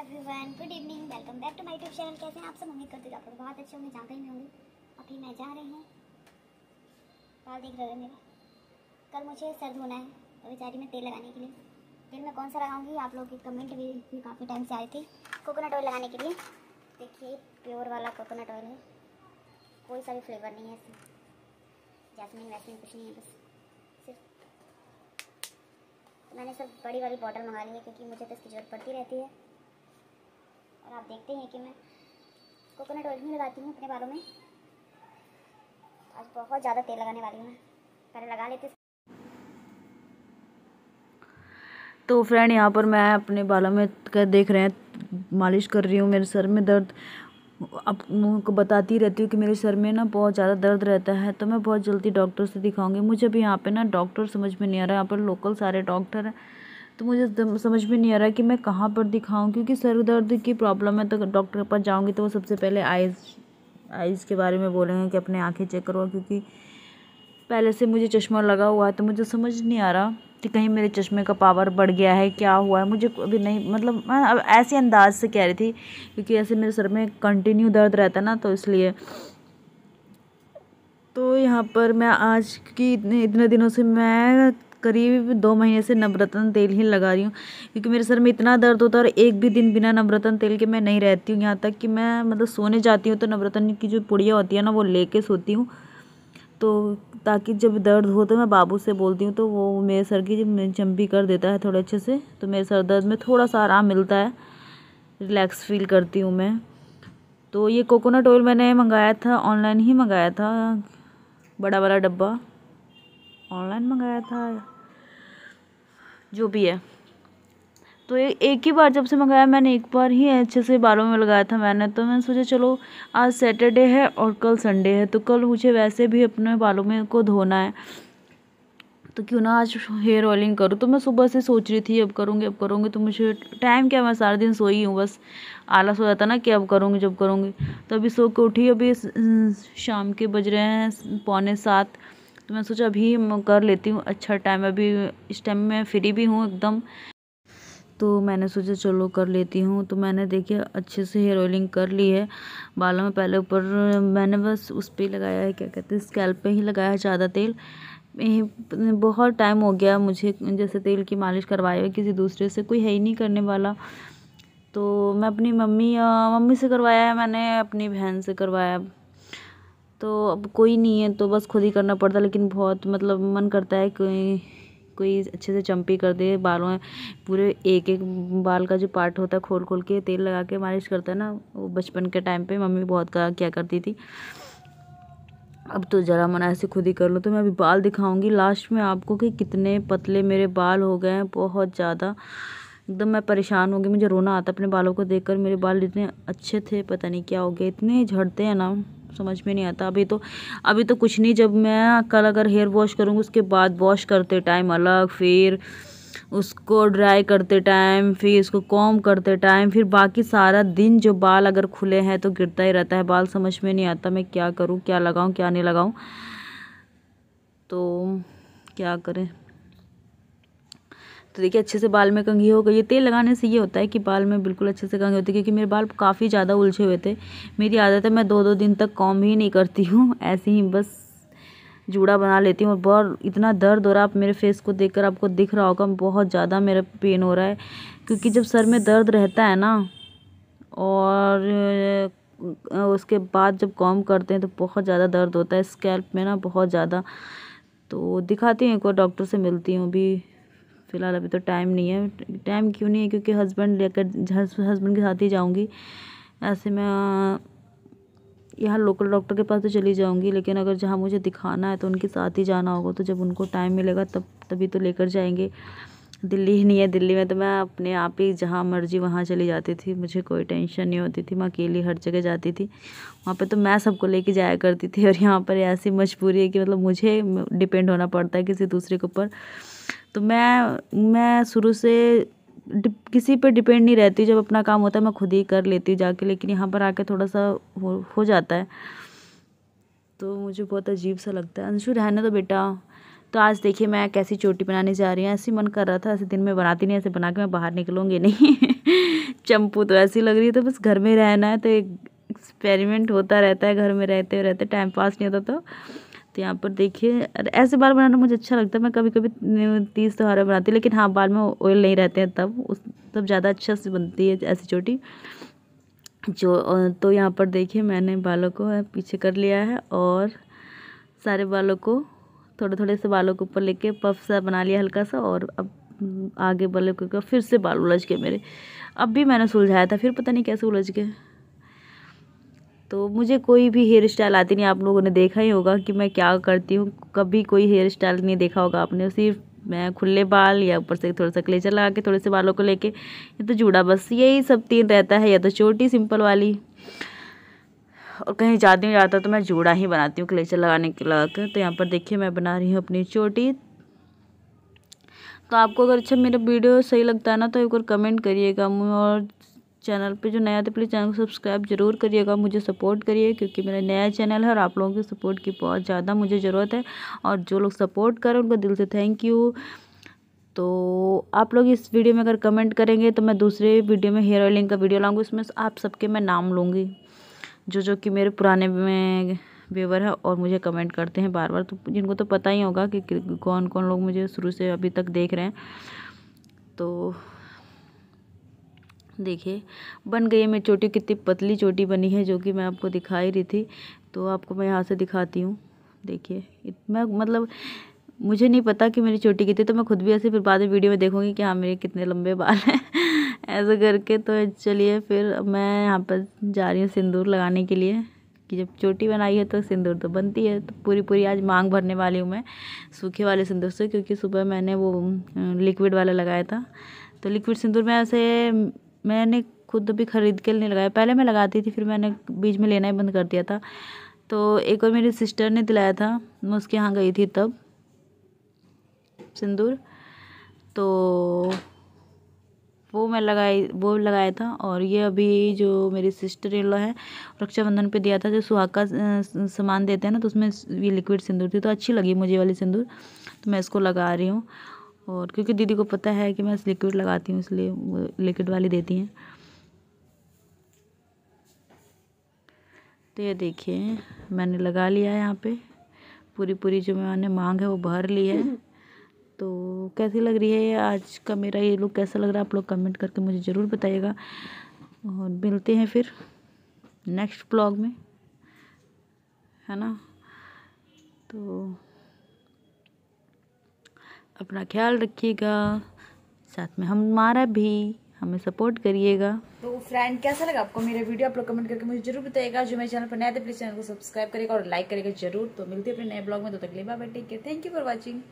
everyone good evening welcome back to my tube channel कैसे हैं आप सब उम्मीद करती हूँ आप लोग बहुत अच्छे होंगे जहाँ कहीं नहीं होंगे अभी मैं जा रही हूँ बाल देख रहे मेरा कल मुझे सर धोना है तो बेचारी में तेल लगाने के लिए तेल मैं कौन सा लगाऊंगी आप लोगों की कमेंट भी, भी काफ़ी टाइम से आई थी कोकोनट ऑयल लगाने के लिए देखिए प्योर वाला कोकोनट ऑयल है कोई सा भी फ्लेवर नहीं है इसमें जैसमिन वैसमिन कुछ नहीं है बस सिर्फ मैंने सब बड़ी वाली बॉटल मंगा ली है क्योंकि मुझे तो इसकी ज़रूरत पड़ती रहती है और आप देखते हैं कि मैं कोकोनट ऑयल भी लगाती हूँ अपने बालों में आज बहुत ज़्यादा तेल लगाने वाली हूँ मैं पहले लगा लेते तो फ्रेंड यहाँ पर मैं अपने बालों में कर देख रहे हैं मालिश कर रही हूँ मेरे सर में दर्द अब मुँह को बताती रहती हूँ कि मेरे सर में ना बहुत ज़्यादा दर्द रहता है तो मैं बहुत जल्दी डॉक्टर से दिखाऊंगी मुझे भी यहाँ पे ना डॉक्टर समझ में नहीं आ रहा यहाँ पर लोकल सारे डॉक्टर हैं तो मुझे समझ में नहीं आ रहा कि मैं कहाँ पर दिखाऊँ क्योंकि सर दर्द की प्रॉब्लम है तो डॉक्टर के पास जाऊँगी तो वो सबसे पहले आइज़ आइज़ के बारे में बोलेंगे कि अपने आँखें चेक करो क्योंकि पहले से मुझे चश्मा लगा हुआ है तो मुझे समझ नहीं आ रहा कि कहीं मेरे चश्मे का पावर बढ़ गया है क्या हुआ है मुझे अभी नहीं मतलब मैं अब ऐसे अंदाज से कह रही थी क्योंकि ऐसे मेरे सर में कंटिन्यू दर्द रहता ना तो इसलिए तो यहाँ पर मैं आज की इतने इतने दिनों से मैं करीब दो महीने से नवरत्न तेल ही लगा रही हूँ क्योंकि मेरे सर में इतना दर्द होता है और एक भी दिन बिना नवरत्न तेल के मैं नहीं रहती हूँ यहाँ तक कि मैं मतलब सोने जाती हूँ तो नवरत्न की जो पुड़िया होती है ना वो लेके सोती हूँ तो ताकि जब दर्द हो तो मैं बाबू से बोलती हूँ तो वो मेरे सर की चम्पी कर देता है थोड़े अच्छे से तो मेरे सर दर्द में थोड़ा सा आराम मिलता है रिलैक्स फील करती हूँ मैं तो ये कोकोनट ऑयल मैंने मंगाया था ऑनलाइन ही मंगाया था बड़ा वाला डब्बा ऑनलाइन मंगाया था जो भी है तो ए, एक ही बार जब से मंगाया मैंने एक बार ही अच्छे से बालों में लगाया था मैंने तो मैंने सोचा चलो आज सैटरडे है और कल संडे है तो कल मुझे वैसे भी अपने बालों में को धोना है तो क्यों ना आज हेयर ऑयलिंग करूँ तो मैं सुबह से सोच रही थी अब करूँगी अब करूँगी तो मुझे टाइम क्या मैं सारे दिन सोई हूँ बस आलस हो जाता ना कि अब करूँगी जब करूँगी तो अभी सो के उठी अभी शाम के बज रहे हैं पौने सात तो मैं सोचा अभी कर लेती हूँ अच्छा टाइम अभी इस टाइम मैं फ्री भी हूँ एकदम तो मैंने सोचा चलो कर लेती हूँ तो मैंने देखिए अच्छे से हेयर ऑयलिंग कर ली है बालों में पहले ऊपर मैंने बस उस पर लगाया है क्या कहते हैं स्कैल्प पे ही लगाया है ज़्यादा तेल बहुत टाइम हो गया मुझे जैसे तेल की मालिश करवाई है किसी दूसरे से कोई है ही नहीं करने वाला तो मैं अपनी मम्मी मम्मी से करवाया है मैंने अपनी बहन से करवाया तो अब कोई नहीं है तो बस खुद ही करना पड़ता लेकिन बहुत मतलब मन करता है कोई कोई अच्छे से चम्पी कर दे बालों में पूरे एक एक बाल का जो पार्ट होता है खोल खोल के तेल लगा के मालिश करता है ना वो बचपन के टाइम पे मम्मी बहुत का क्या करती थी अब तो ज़रा मना ऐसे खुद ही कर लो तो मैं अभी बाल दिखाऊंगी लास्ट में आपको कि कितने पतले मेरे बाल हो गए हैं बहुत ज़्यादा एकदम मैं परेशान हो गई मुझे रोना आता अपने बालों को देख मेरे बाल इतने अच्छे थे पता नहीं क्या हो गया इतने झड़ते हैं ना समझ में नहीं आता अभी तो अभी तो कुछ नहीं जब मैं कल अगर हेयर वॉश करूँगी उसके बाद वॉश करते टाइम अलग फिर उसको ड्राई करते टाइम फिर उसको कॉम करते टाइम फिर बाकी सारा दिन जो बाल अगर खुले हैं तो गिरता ही रहता है बाल समझ में नहीं आता मैं क्या करूँ क्या लगाऊँ क्या नहीं लगाऊँ तो क्या करें तो देखिए अच्छे से बाल में कंघी हो गई है तेल लगाने से ये होता है कि बाल में बिल्कुल अच्छे से कंघी होती है क्योंकि मेरे बाल काफ़ी ज़्यादा उलझे हुए थे मेरी आदत है मैं दो दो दिन तक कॉम ही नहीं करती हूँ ऐसे ही बस जूड़ा बना लेती हूँ और बहुत इतना दर्द हो रहा है आप मेरे फेस को देखकर आपको दिख रहा होगा बहुत ज़्यादा मेरा पेन हो रहा है क्योंकि जब सर में दर्द रहता है ना और उसके बाद जब कॉम करते हैं तो बहुत ज़्यादा दर्द होता है स्कैल्प में ना बहुत ज़्यादा तो दिखाती हूँ एक बार डॉक्टर से मिलती हूँ भी फ़िलहाल अभी तो टाइम नहीं है टाइम क्यों नहीं है क्योंकि हस्बैंड लेकर हस्बैंड के साथ ही जाऊँगी ऐसे मैं यहाँ लोकल डॉक्टर के पास तो चली जाऊँगी लेकिन अगर जहाँ मुझे दिखाना है तो उनके साथ ही जाना होगा तो जब उनको टाइम मिलेगा तब तभी तो लेकर जाएंगे दिल्ली ही नहीं है दिल्ली में तो मैं अपने आप ही जहाँ मर्जी वहाँ चली जाती थी मुझे कोई टेंशन नहीं होती थी मैं अकेली हर जगह जाती थी वहाँ पे तो मैं सबको लेके जाया करती थी और यहाँ पर ऐसी मजबूरी है कि मतलब मुझे डिपेंड होना पड़ता है किसी दूसरे के ऊपर तो मैं मैं शुरू से किसी पे डिपेंड नहीं रहती जब अपना काम होता है मैं खुद ही कर लेती हूँ जाके लेकिन यहाँ पर आके थोड़ा सा हो हो जाता है तो मुझे बहुत अजीब सा लगता है अंशु रहने तो बेटा तो आज देखिए मैं कैसी चोटी बनाने जा रही हूँ ऐसे मन कर रहा था ऐसे दिन में बनाती नहीं ऐसे बना के मैं बाहर निकलूँगी नहीं चंपू तो ऐसी लग रही है तो बस घर में रहना है तो एक एक्सपेरिमेंट होता रहता है घर में रहते रहते टाइम पास नहीं होता तो तो यहाँ पर देखिए ऐसे बाल बनाना मुझे अच्छा लगता है मैं कभी कभी तीस त्योहार में बनाती लेकिन हाँ बाल में ऑयल नहीं रहते हैं तब उस तब ज़्यादा अच्छा से बनती है ऐसी चोटी जो तो यहाँ पर देखिए मैंने बालों को पीछे कर लिया है और सारे बालों को थोड़े थोड़े से बालों के ऊपर लेके पफ सा बना लिया हल्का सा और अब आगे बालों को फिर से बाल उलझ गए मेरे अब भी मैंने सुलझाया था फिर पता नहीं कैसे उलझ गए तो मुझे कोई भी हेयर स्टाइल आती नहीं आप लोगों ने देखा ही होगा कि मैं क्या करती हूँ कभी कोई हेयर स्टाइल नहीं देखा होगा आपने सिर्फ मैं खुले बाल या ऊपर से थोड़ा सा क्लेचर लगा के थोड़े से बालों को लेके ये तो जूड़ा बस यही सब तीन रहता है या तो छोटी सिंपल वाली और कहीं जाती हूँ जाता तो मैं जूड़ा ही बनाती हूँ क्लेचर लगाने के लगा कर तो यहाँ पर देखिए मैं बना रही हूँ अपनी चोटी तो आपको अगर अच्छा मेरा वीडियो सही लगता है ना तो एक बार कमेंट करिएगा और चैनल पे जो नया थे प्लीज़ तो चैनल को सब्सक्राइब जरूर करिएगा मुझे सपोर्ट करिए क्योंकि मेरा नया चैनल है और आप लोगों के सपोर्ट की बहुत ज़्यादा मुझे ज़रूरत है और जो लोग सपोर्ट करें उनका दिल से थैंक यू तो आप लोग इस वीडियो में अगर कमेंट करेंगे तो मैं दूसरे वीडियो में हेयर ऑयलिंग का वीडियो लाऊंगी उसमें आप सबके मैं नाम लूँगी जो जो कि मेरे पुराने में व्यूवर है और मुझे कमेंट करते हैं बार बार तो जिनको तो पता ही होगा कि कौन कौन लोग मुझे शुरू से अभी तक देख रहे हैं तो देखिए बन गई है मेरी चोटी कितनी पतली चोटी बनी है जो कि मैं आपको दिखा ही रही थी तो आपको मैं यहाँ से दिखाती हूँ देखिए मैं मतलब मुझे नहीं पता कि मेरी चोटी कितनी तो मैं खुद भी ऐसे फिर बाद में वीडियो में देखूँगी कि हाँ मेरे कितने लंबे बाल हैं ऐसे करके तो चलिए फिर मैं यहाँ पर जा रही हूँ सिंदूर लगाने के लिए कि जब चोटी बनाई है तो सिंदूर तो बनती है तो पूरी पूरी आज मांग भरने वाली हूँ मैं सूखे वाले सिंदूर से क्योंकि सुबह मैंने वो लिक्विड वाला लगाया था तो लिक्विड सिंदूर में ऐसे मैंने खुद भी ख़रीद के नहीं लगाया पहले मैं लगाती थी फिर मैंने बीच में लेना ही बंद कर दिया था तो एक बार मेरी सिस्टर ने दिलाया था मैं उसके यहाँ गई थी तब सिंदूर तो वो मैं लगाई वो लगाया था और ये अभी जो मेरी सिस्टर इन लॉ है रक्षाबंधन पे दिया था जो सुहाग का सामान देते हैं ना तो उसमें ये लिक्विड सिंदूर थी तो अच्छी लगी मुझे वाली सिंदूर तो मैं इसको लगा रही हूँ और क्योंकि दीदी को पता है कि मैं लिक्विड लगाती हूँ इसलिए वो लिक्विड वाली देती हैं तो ये देखिए मैंने लगा लिया है यहाँ पे पूरी पूरी जो मैंने मांग है वो भर ली है तो कैसी लग रही है आज का मेरा ये लुक कैसा लग रहा है आप लोग कमेंट करके मुझे ज़रूर बताइएगा और मिलते हैं फिर नेक्स्ट ब्लॉग में है ना तो अपना ख्याल रखिएगा साथ में हमारा भी हमें सपोर्ट करिएगा तो फ्रेंड कैसा लगा आपको मेरा वीडियो आप लोग कमेंट करके मुझे जरूर बताइएगा जो मेरे चैनल पर नया थे प्लीज चैनल को सब्सक्राइब करेगा और लाइक करेगा जरूर तो मिलती है अपने नए ब्लॉग में तो तक लिए bye take care thank you for watching